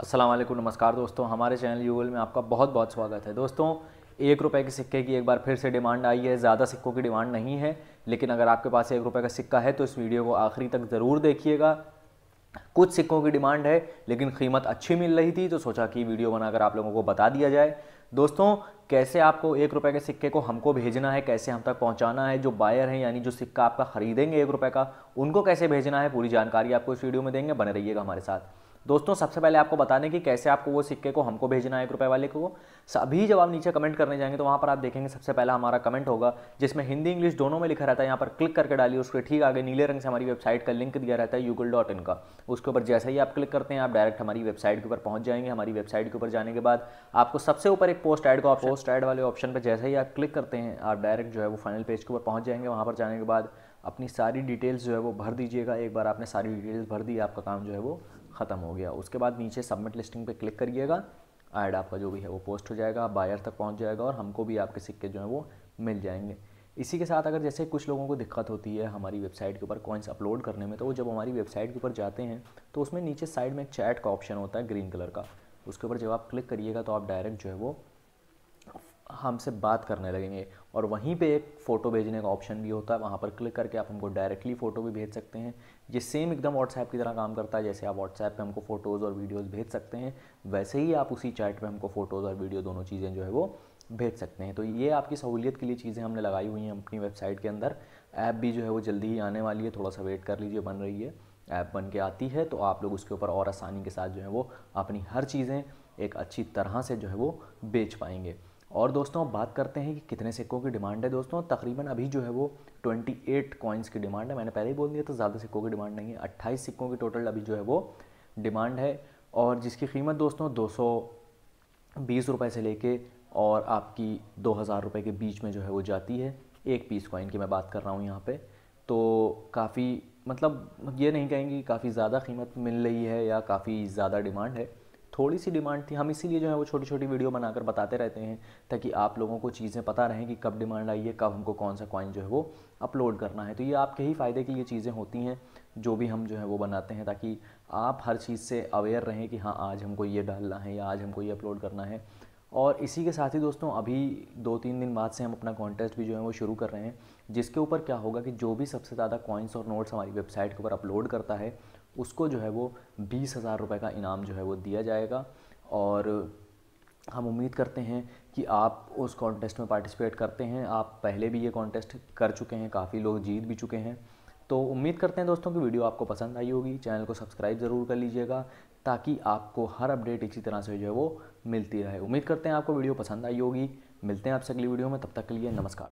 असलम नमस्कार दोस्तों हमारे चैनल यूगल में आपका बहुत बहुत स्वागत है दोस्तों एक रुपये के सिक्के की एक बार फिर से डिमांड आई है ज़्यादा सिक्कों की डिमांड नहीं है लेकिन अगर आपके पास एक रुपये का सिक्का है तो इस वीडियो को आखिरी तक ज़रूर देखिएगा कुछ सिक्कों की डिमांड है लेकिन कीमत अच्छी मिल रही थी तो सोचा कि वीडियो बनाकर आप लोगों को बता दिया जाए दोस्तों कैसे आपको एक रुपये के सिक्के को हमको भेजना है कैसे हम तक पहुंचाना है जो बायर हैं यानी जो सिक्का आपका खरीदेंगे एक रुपये का उनको कैसे भेजना है पूरी जानकारी आपको इस वीडियो में देंगे बने रहिएगा हमारे साथ दोस्तों सबसे पहले आपको बताने की कि कैसे आपको वो सिक्के को हमको भेजना है एक रुपये वाले को सभी जब आप नीचे कमेंट करने जाएंगे तो वहाँ पर आप देखेंगे सबसे पहला हमारा कमेंट होगा जिसमें हिंदी इंग्लिश दोनों में लिखा रहता है यहाँ पर क्लिक करके डालिए उसके ठीक आगे नीले रंग से हमारी वेबसाइट का लिंक दिया रहता है यूगल डॉट का उसके ऊपर जैसे ही आप क्लिक करते हैं आप डायरेक्ट हमारी वेबसाइट के ऊपर पहुँच जाएंगे हमारी वेबसाइट के ऊपर जाने के बाद आपको सबसे ऊपर एक पोस्ट एड का पोस्ट एड वाले ऑप्शन पर जैसे ही आप क्लिक करते हैं आप डायरेक्ट जो है वो फाइनल पेज के ऊपर पहुँच जाएंगे वहाँ पर जाने के बाद अपनी सारी डिटेल्स जो है वो भर दीजिएगा एक बार आपने सारी डिटेल्स भर दी आपका काम जो है वो ख़त्म हो गया उसके बाद नीचे सबमिट लिस्टिंग पे क्लिक करिएगा ऐड आपका जो भी है वो पोस्ट हो जाएगा बायर तक पहुंच जाएगा और हमको भी आपके सिक्के जो हैं वो मिल जाएंगे इसी के साथ अगर जैसे कुछ लोगों को दिक्कत होती है हमारी वेबसाइट के ऊपर कॉइन्स अपलोड करने में तो वो जब हमारी वेबसाइट के ऊपर जाते हैं तो उसमें नीचे साइड में चैट का ऑप्शन होता है ग्रीन कलर का उसके ऊपर जब आप क्लिक करिएगा तो आप डायरेक्ट जो है वो हमसे बात करने लगेंगे और वहीं पे एक फ़ोटो भेजने का ऑप्शन भी होता है वहाँ पर क्लिक करके आप हमको डायरेक्टली फ़ोटो भी भेज सकते हैं ये सेम एकदम व्हाट्सएप की तरह काम करता है जैसे आप व्हाट्सएप पे हमको फ़ोटोज़ और वीडियोज़ भेज सकते हैं वैसे ही आप उसी चैट पे हमको फ़ोटोज़ और वीडियो दोनों चीज़ें जो है वो भेज सकते हैं तो ये आपकी सहूलियत के लिए चीज़ें हमने लगाई हुई हैं अपनी वेबसाइट के अंदर ऐप भी जो है वो जल्दी ही आने वाली है थोड़ा सा वेट कर लीजिए बन रही है ऐप बन के आती है तो आप लोग उसके ऊपर और आसानी के साथ जो है वो अपनी हर चीज़ें एक अच्छी तरह से जो है वो बेच पाएंगे और दोस्तों बात करते हैं कि कितने सिक्कों की डिमांड है दोस्तों तकरीबन अभी जो है वो 28 कॉइन्स की डिमांड है मैंने पहले ही बोल दिया था ज़्यादा सिक्कों की डिमांड नहीं है 28 सिक्कों की टोटल अभी जो है वो डिमांड है और जिसकी कीमत दोस्तों दो सौ से लेके और आपकी दो हज़ार रुपये के बीच में जो है वो जाती है एक पीस कॉइन की मैं बात कर रहा हूँ यहाँ पर तो काफ़ी मतलब ये नहीं कहेंगे काफ़ी ज़्यादा कीमत मिल रही है या काफ़ी ज़्यादा डिमांड है थोड़ी सी डिमांड थी हम इसीलिए जो है वो छोटी छोटी वीडियो बनाकर बताते रहते हैं ताकि आप लोगों को चीज़ें पता रहें कि कब डिमांड आई है कब हमको कौन सा कॉइन जो है वो अपलोड करना है तो ये आपके ही फ़ायदे के लिए चीज़ें होती हैं जो भी हम जो है वो बनाते हैं ताकि आप हर चीज़ से अवेयर रहें कि हाँ आज हमको ये डालना है या आज हमको ये अपलोड करना है और इसी के साथ ही दोस्तों अभी दो तीन दिन बाद से हम अपना कॉन्टेस्ट भी जो है वो शुरू कर रहे हैं जिसके ऊपर क्या होगा कि जो भी सबसे ज़्यादा कॉइन्स और नोट्स हमारी वेबसाइट के ऊपर अपलोड करता है उसको जो है वो बीस हज़ार रुपये का इनाम जो है वो दिया जाएगा और हम उम्मीद करते हैं कि आप उस कॉन्टेस्ट में पार्टिसिपेट करते हैं आप पहले भी ये कॉन्टेस्ट कर चुके हैं काफ़ी लोग जीत भी चुके हैं तो उम्मीद करते हैं दोस्तों कि वीडियो आपको पसंद आई होगी चैनल को सब्सक्राइब ज़रूर कर लीजिएगा ताकि आपको हर अपडेट इसी तरह से जो है वो मिलती रहे उम्मीद करते हैं आपको वीडियो पसंद आई होगी मिलते हैं आपसे अगली वीडियो में तब तक के लिए नमस्कार